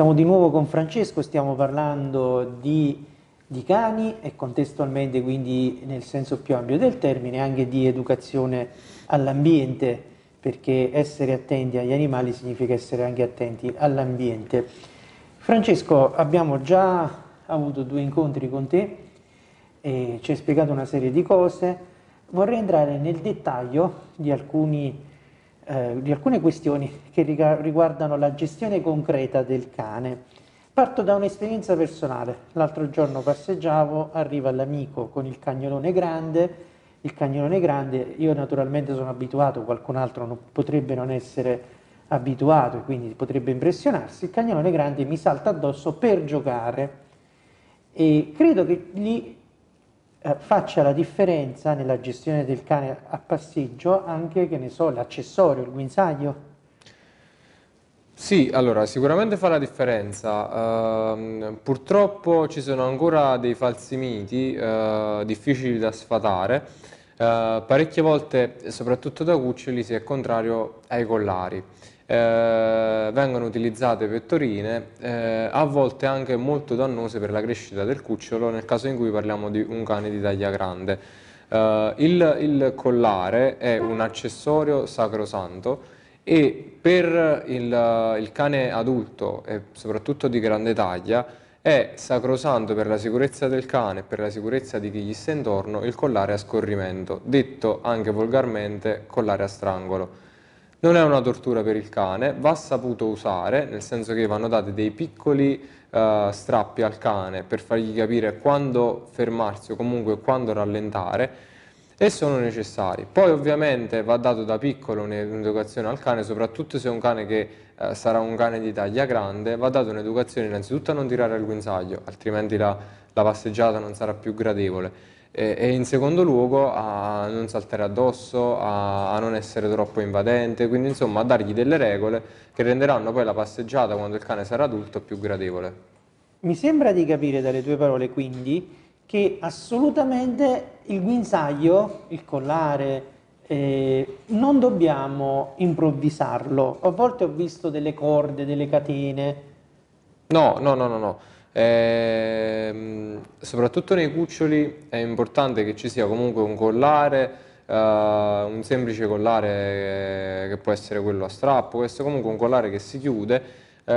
Siamo di nuovo con Francesco, stiamo parlando di, di, cani e contestualmente quindi nel senso più ampio del termine anche di educazione all'ambiente, perché essere attenti agli animali significa essere anche attenti all'ambiente. Francesco, abbiamo già avuto due incontri con te e ci hai spiegato una serie di cose, vorrei entrare nel dettaglio di alcuni eh, di alcune questioni che riguardano la gestione concreta del cane. Parto da un'esperienza personale. L'altro giorno passeggiavo, arriva l'amico con il cagnolone grande, il cagnolone grande, io naturalmente sono abituato, qualcun altro non, potrebbe non essere abituato e quindi potrebbe impressionarsi, il cagnolone grande mi salta addosso per giocare e credo che gli eh, faccia la differenza nella gestione del cane a passeggio anche, che ne so, l'accessorio, il guinzaglio? Sì, allora sicuramente fa la differenza. Uh, purtroppo ci sono ancora dei falsi miti uh, difficili da sfatare. Uh, parecchie volte, soprattutto da cuccioli, si è contrario ai collari eh, vengono utilizzate pettorine, eh, a volte anche molto dannose per la crescita del cucciolo, nel caso in cui parliamo di un cane di taglia grande. Eh, il, il, collare è un accessorio sacrosanto e per il, il cane adulto e soprattutto di grande taglia è sacrosanto per la sicurezza del cane e per la sicurezza di chi gli sta intorno il collare a scorrimento, detto anche volgarmente collare a strangolo non è una tortura per il cane, va saputo usare, nel senso che vanno dati dei piccoli uh, strappi al cane per fargli capire quando fermarsi o comunque quando rallentare e sono necessari. Poi ovviamente va dato da piccolo un'educazione al cane, soprattutto se è un cane che eh, sarà un cane di taglia grande, va dato un'educazione innanzitutto a non tirare al guinzaglio, altrimenti la, la passeggiata non sarà più gradevole. E, e, in secondo luogo a non saltare addosso, a, a, non essere troppo invadente, quindi insomma a dargli delle regole che renderanno poi la passeggiata quando il cane sarà adulto più gradevole. Mi sembra di capire dalle tue parole quindi che assolutamente il guinzaglio, il collare, eh, non dobbiamo improvvisarlo. A volte ho visto delle corde, delle catene. No, no, no, no, no e, ehm, soprattutto nei cuccioli è importante che ci sia comunque un collare, uh, un semplice collare che può essere quello a strappo, questo è comunque un collare che si chiude, uh, eh,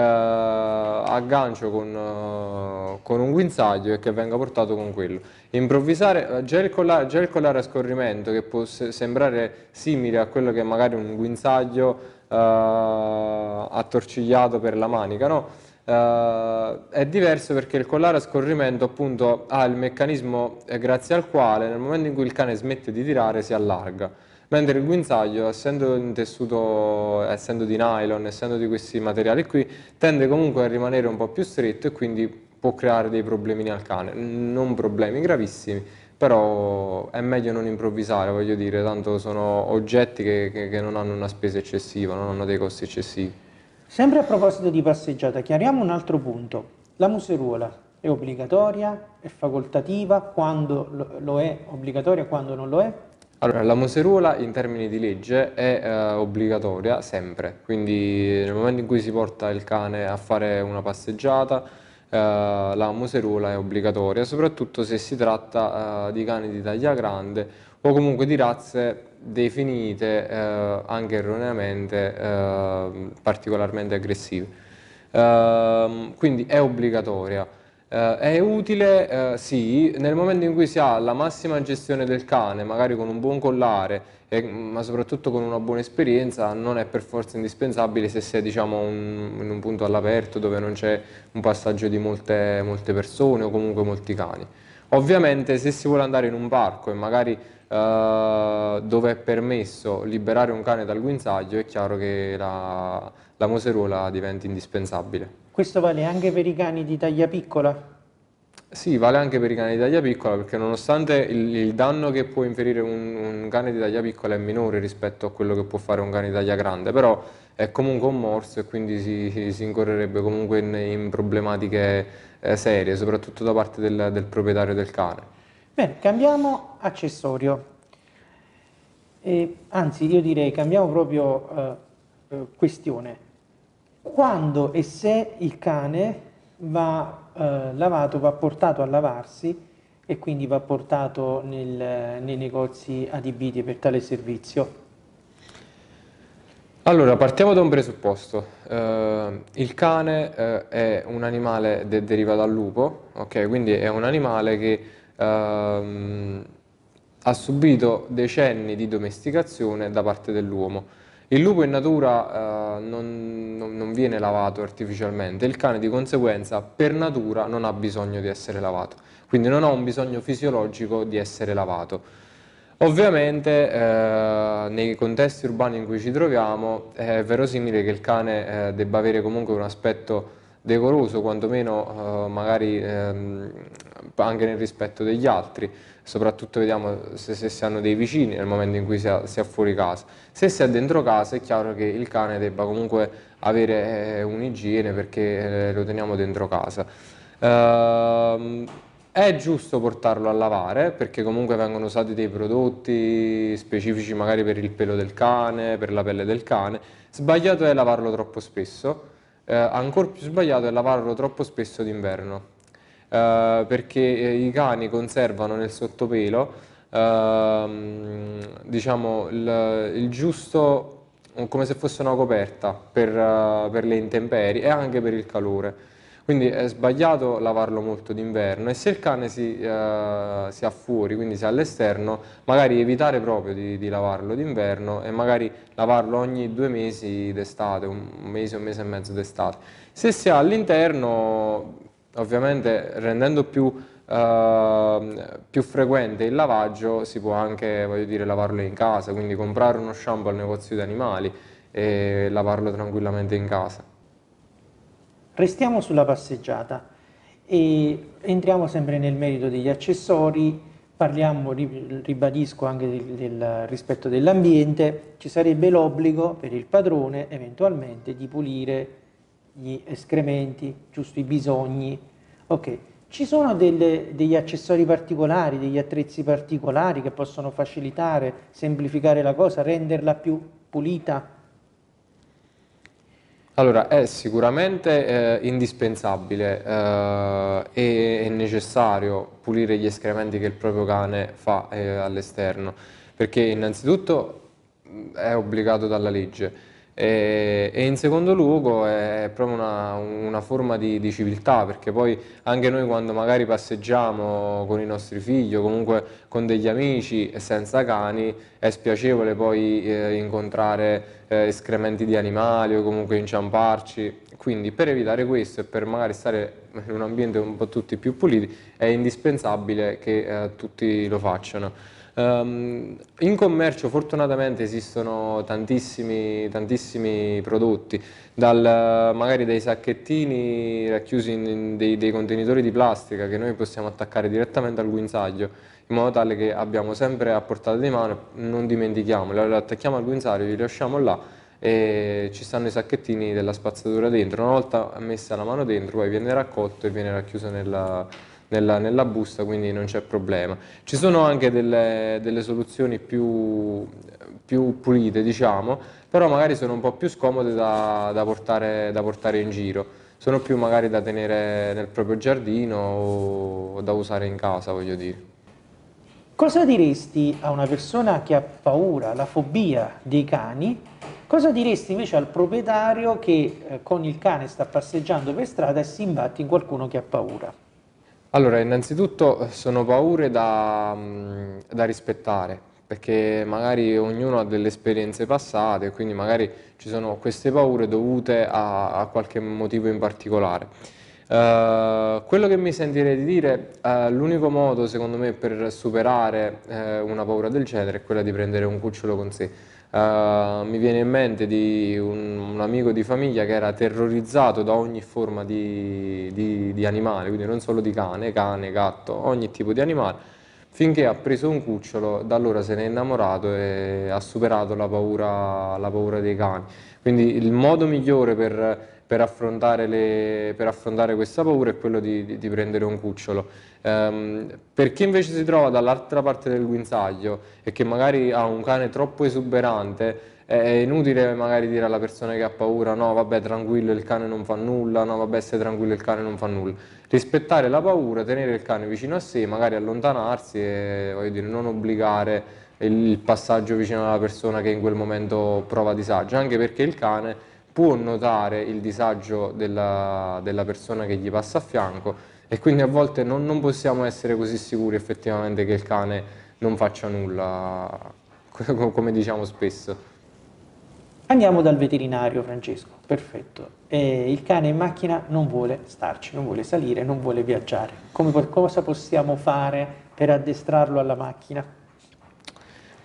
aggancio con, uh, con, un guinzaglio e che venga portato con quello. Improvvisare, già il, collare, già il collare a scorrimento che può sembrare simile a quello che è magari un guinzaglio attorcigliato per la manica, no? Uh, è diverso perché il collare a scorrimento appunto ha il meccanismo eh, grazie al quale nel momento in cui il cane smette di tirare si allarga mentre il guinzaglio essendo in tessuto essendo di nylon essendo di questi materiali qui tende comunque a rimanere un po' più stretto e quindi può creare dei problemi al cane non problemi gravissimi però è meglio non improvvisare, voglio dire, tanto sono oggetti che, che, che non hanno una spesa eccessiva, non hanno dei costi eccessivi. Sempre a proposito di passeggiata, chiariamo un altro punto. La museruola è obbligatoria, è facoltativa, quando lo è obbligatoria, quando non lo è? Allora, la museruola in termini di legge è eh, obbligatoria sempre, quindi nel momento in cui si porta il cane a fare una passeggiata, eh, la museruola è obbligatoria, soprattutto se si tratta eh, di cani di taglia grande o comunque di razze definite eh, anche erroneamente eh, particolarmente aggressive. Eh, quindi è obbligatoria. Eh, è utile, eh, sì, nel momento in cui si ha la massima gestione del cane, magari con un buon collare, e, ma soprattutto con una buona esperienza, non è per forza indispensabile se sei diciamo, un, in un punto all'aperto dove non c'è un passaggio di molte, molte persone o comunque molti cani. Ovviamente se si vuole andare in un parco e magari eh, dove è permesso liberare un cane dal guinzaglio è chiaro che la, la moseruola diventa indispensabile. Questo vale anche per i cani di taglia piccola? Sì, vale anche per i cani di taglia piccola perché nonostante il, il danno che può inferire un, un, cane di taglia piccola è minore rispetto a quello che può fare un cane di taglia grande, però è comunque un morso e quindi si, si incorrerebbe comunque in, in problematiche eh, serie, soprattutto da parte del, del proprietario del cane. Bene, cambiamo accessorio. Eh, anzi, io direi cambiamo proprio eh, eh, questione. Quando e se il cane va eh, lavato, va portato a lavarsi e quindi va portato nel, nei negozi adibiti per tale servizio. Allora, partiamo da un presupposto. Uh, il cane uh, è un animale de deriva dal lupo, okay? quindi è un animale che uh, ha subito decenni di domesticazione da parte dell'uomo. Il lupo in natura eh, non, non, non, viene lavato artificialmente, il cane di conseguenza per natura non ha bisogno di essere lavato, quindi non ha un bisogno fisiologico di essere lavato. Ovviamente eh, nei contesti urbani in cui ci troviamo è verosimile che il cane eh, debba avere comunque un aspetto decoroso, quantomeno eh, magari ehm, anche nel rispetto degli altri, soprattutto vediamo se, se, si hanno dei vicini nel momento in cui si ha, si ha fuori casa. Se si è dentro casa è chiaro che il cane debba comunque avere eh, un'igiene perché eh, lo teniamo dentro casa. Ehm, è giusto portarlo a lavare perché comunque vengono usati dei prodotti specifici magari per il pelo del cane, per la pelle del cane. Sbagliato è lavarlo troppo spesso eh, ancora più sbagliato è lavarlo troppo spesso d'inverno, eh, perché eh, i cani conservano nel sottopelo ehm, diciamo, il, il, giusto, come se fosse una coperta per, eh, per le intemperie e anche per il calore. Quindi è sbagliato lavarlo molto d'inverno e se il cane si, eh, si ha fuori, quindi si è all'esterno, magari evitare proprio di, di lavarlo d'inverno e magari lavarlo ogni due mesi d'estate, un mese, un mese e mezzo d'estate. Se si ha all'interno, ovviamente rendendo più, eh, più, frequente il lavaggio, si può anche dire, lavarlo in casa, quindi comprare uno shampoo al negozio di animali e lavarlo tranquillamente in casa. Restiamo sulla passeggiata e entriamo sempre nel merito degli accessori, parliamo, ribadisco, anche del, del rispetto dell'ambiente, ci sarebbe l'obbligo per il padrone eventualmente di pulire gli escrementi, giusto i bisogni. Ok, Ci sono delle, degli accessori particolari, degli attrezzi particolari che possono facilitare, semplificare la cosa, renderla più pulita? Allora, è sicuramente eh, indispensabile eh, e necessario pulire gli escrementi che il proprio cane fa eh, all'esterno, perché innanzitutto mm, è obbligato dalla legge, e, e, in secondo luogo è proprio una, una forma di, di, civiltà perché poi anche noi quando magari passeggiamo con i nostri figli o comunque con degli amici e senza cani è spiacevole poi eh, incontrare eh, escrementi di animali o comunque inciamparci quindi per evitare questo e per magari stare in un ambiente un po' tutti più puliti è indispensabile che eh, tutti lo facciano Ehm, in commercio fortunatamente esistono tantissimi, tantissimi prodotti, dal, magari dei sacchettini racchiusi in, in dei, dei contenitori di plastica che noi possiamo attaccare direttamente al guinzaglio in modo tale che abbiamo sempre a portata di mano, non dimentichiamo, lo attacchiamo al guinzaglio, li lasciamo là e ci stanno i sacchettini della spazzatura dentro, una volta messa la mano dentro poi viene raccolto e viene racchiuso nella, nella, nella busta, quindi non c'è problema. Ci sono anche delle, delle soluzioni più, più, pulite, diciamo, però magari sono un po' più scomode da, da, portare, da portare in giro sono più magari da tenere nel proprio giardino o da usare in casa, voglio dire. Cosa diresti a una persona che ha paura, la fobia dei cani? Cosa diresti invece al proprietario che eh, con il cane sta passeggiando per strada e si imbatte in qualcuno che ha paura? Allora, innanzitutto eh, sono paure da, mm, da rispettare, perché magari ognuno ha delle esperienze passate, quindi magari ci sono queste paure dovute a, a qualche motivo in particolare. Uh, quello che mi sentirei di dire, uh, l'unico modo secondo me per superare uh, una paura del genere è quella di prendere un cucciolo con sé. Uh, mi viene in mente di un, un, amico di famiglia che era terrorizzato da ogni forma di, di, di, animale, quindi non solo di cane, cane, gatto, ogni tipo di animale, finché ha preso un cucciolo, da allora se ne è innamorato e ha superato la paura, la paura dei cani. Quindi il modo migliore per, per, affrontare, le, per affrontare, questa paura è quello di, di prendere un cucciolo. Um, per chi invece si trova dall'altra parte del guinzaglio e che magari ha un cane troppo esuberante, è inutile magari dire alla persona che ha paura no vabbè tranquillo il cane non fa nulla, no vabbè stai tranquillo il cane non fa nulla. Rispettare la paura, tenere il cane vicino a sé, magari allontanarsi e dire, non obbligare il passaggio vicino alla persona che in quel momento prova disagio, anche perché il cane può notare il disagio della, della persona che gli passa a fianco e quindi a volte non, non possiamo essere così sicuri effettivamente che il cane non faccia nulla, come diciamo spesso. Andiamo dal veterinario Francesco, perfetto. E il cane in macchina non vuole starci, non vuole salire, non vuole viaggiare. Come qualcosa possiamo fare per addestrarlo alla macchina?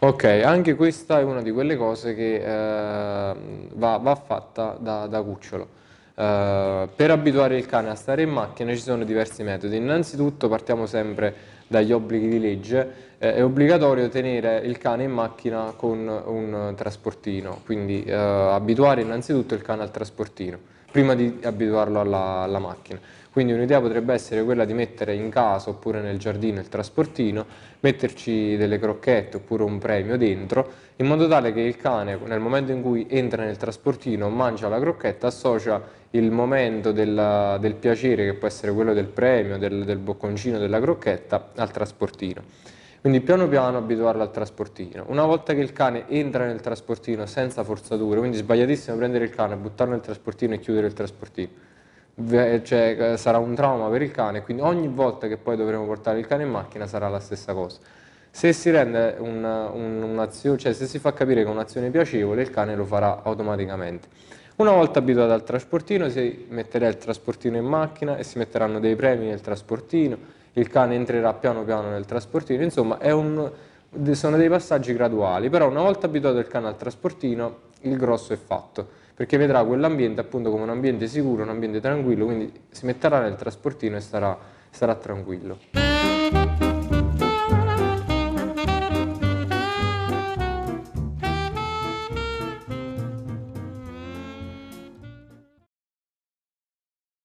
Ok, anche questa è una di quelle cose che eh, va, va, fatta da, da cucciolo. Eh, per abituare il cane a stare in macchina ci sono diversi metodi. Innanzitutto partiamo sempre dagli obblighi di legge. Eh, è obbligatorio tenere il cane in macchina con un trasportino, quindi uh, abituare innanzitutto il cane al trasportino prima di abituarlo alla, alla macchina. Quindi un'idea potrebbe essere quella di mettere in casa oppure nel giardino il trasportino, metterci delle crocchette oppure un premio dentro, in modo tale che il cane nel momento in cui entra nel trasportino, mangia la crocchetta, associa il momento della, del piacere che può essere quello del premio, del, del bocconcino, della crocchetta al trasportino. Quindi piano piano abituarlo al trasportino. Una volta che il cane entra nel trasportino senza forzature, quindi sbagliatissimo prendere il cane, buttarlo nel trasportino e chiudere il trasportino eh, cioè, eh, sarà un trauma per il cane, quindi ogni volta che poi dovremo portare il cane in macchina sarà la stessa cosa. Se si, una, un, cioè, se si fa capire che è un'azione piacevole, il cane lo farà automaticamente. Una volta abituato al trasportino, si metterà il trasportino in macchina e si metteranno dei premi nel trasportino, il cane entrerà piano piano nel trasportino, insomma un, sono dei passaggi graduali, però una volta abituato il cane al trasportino, il grosso è fatto perché vedrà quell'ambiente appunto come un ambiente sicuro, un ambiente tranquillo, quindi si metterà nel trasportino e sarà, sarà tranquillo.